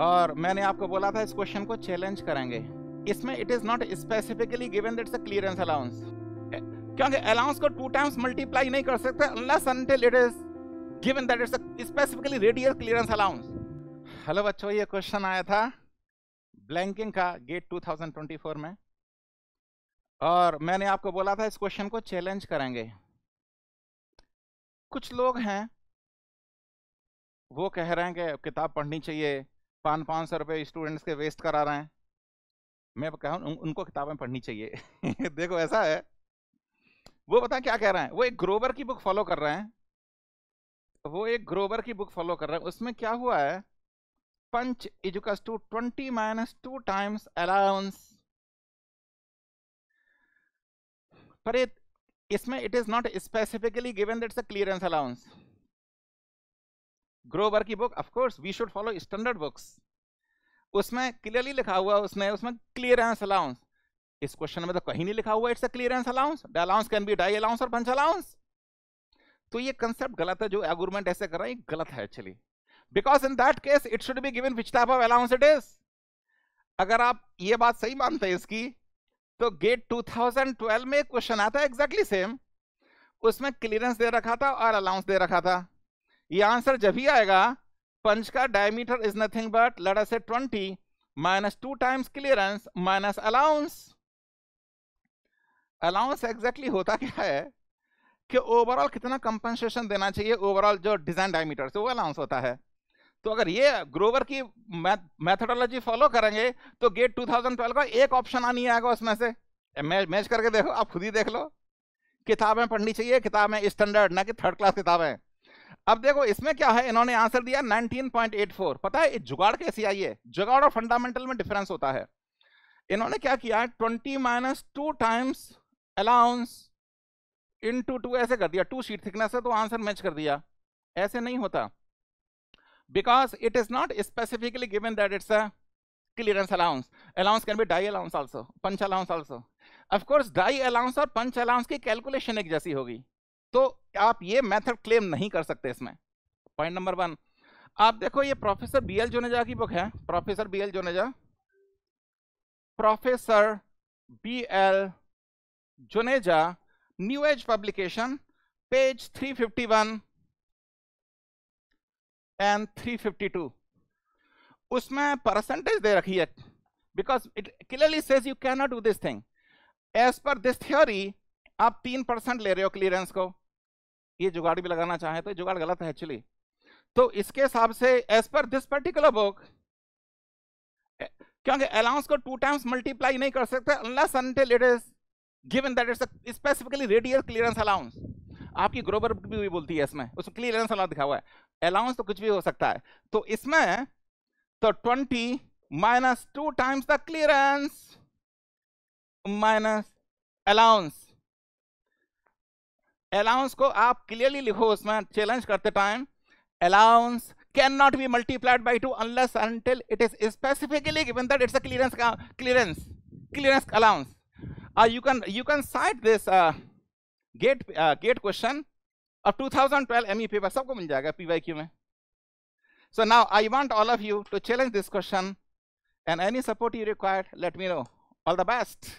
और मैंने आपको बोला था इस क्वेश्चन को चैलेंज करेंगे इसमें it is not specifically given that's a clearance allowance क्योंकि अलाउंस को टू टाइम्स मल्टीप्लाई नहीं कर सकते unless until it is given that it's specifically radial clearance allowance hello बच्चों ये क्वेश्चन आया था ब्लैंकिंग का गेट 2024 में और मैंने आपको बोला था इस क्वेश्चन को चैलेंज करेंगे कुछ लोग हैं वो कह रहे हैं कि किताब पढ़नी चाहिए पाँच पाँच सौ रुपये स्टूडेंट्स के वेस्ट करा रहे हैं मैं कहा उन, उनको किताबें पढ़नी चाहिए देखो ऐसा है वो बता क्या कह रहे हैं वो एक ग्रोवर की बुक फॉलो कर रहे हैं वो एक ग्रोवर की बुक फॉलो कर रहे हैं उसमें क्या हुआ है पंच इजुकस to twenty minus two times allowance पर इसमें it is not specifically given that's a clearance allowance Grover की book of course we should follow standard books उसमें क्लियरली लिखा हुआ उसने उसमें क्लियरेंस अलाउंस इस क्वेश्चन में तो कहीं नहीं लिखा हुआ it's a clearance allowance the allowance can be die allowance और पंच अलाउंस तो ये कंसेप्ट गलत है जो एगोरमेंट ऐसे कर रहा है ये गलत है actually because in that case it should be given which type of allowance it is अगर आप ये बात सही मानते हैं इसकी तो गेट 2012 में क्वेश्चन आता है एग्जैक्टली सेम उसमें क्लियरेंस दे रखा था और अलाउंस दे रखा था ये आंसर जब ही आएगा पंच का डायमीटर इज नथिंग बट लड़ा से twenty minus two times clearance minus allowance allowance exactly होता क्या है कि ओवरऑल कितना कंपनसेशन देना चाहिए ओवरऑल जो डिजाइन डायमीटर से वो अलाउंस होता है तो अगर ये ग्रोवर की मैथडोलॉजी फॉलो करेंगे तो गेट 2012 का एक ऑप्शन आनी आएगा उसमें से मैच करके देखो आप खुद ही देख लो किताबें पढ़नी चाहिए किताबें स्टैंडर्ड ना कि थर्ड क्लास किताबें अब देखो इसमें क्या है इन्होंने आंसर दिया 19.84 पता है जुगाड़ कैसी आई है जुगाड़ और फंडामेंटल में डिफरेंस होता है इन्होंने क्या किया 20 minus two times allowance into two ऐसे कर दिया टू शीट थिकनेस है तो आंसर मैच कर दिया ऐसे नहीं होता because it is not specifically given that it's a clearance allowance allowance can be die allowance also punch allowance also of course die और पंच अलाउंस की कैलकुलेशन एक जैसी होगी तो आप ये मेथड क्लेम नहीं कर सकते इसमें पॉइंट नंबर वन आप देखो ये प्रोफेसर बी एल जोनेजा की बुक है professor B L Joneja professor B L Joneja new age publication page 351 and 352 उसमें परसेंटेज दे रखी है because it clearly says you can not do this thing as per this theory आप तीन परसेंट ले रहे हो क्लियरेंस को ये जुगाड़ भी लगाना चाहें तो जुगाड़ गलत है एक्चुअली तो इसके हिसाब से as per this particular book क्योंकि अलाउंस को टू टाइम्स मल्टीप्लाई नहीं कर सकते unless until it is given that it's specifically radial clearance allowance आपकी ग्रोबर भी हुई बोलती है इसमें उसमें क्लियरेंस अलाउंस दिखा हुआ है अलाउंस तो कुछ भी हो सकता है तो इसमें तो twenty minus two times the clearance minus allowance allowance को आप क्लियरली लिखो उसमें चैलेंज करते time allowance can not be multiplied by two unless until it is specifically given that it's a clearance clearance clearance allowance you can you can cite this GATE GATE question और 2012 ME paper सबको मिल जाएगा PYQ में so now I want all of you to challenge this question and any support you required let me know all the best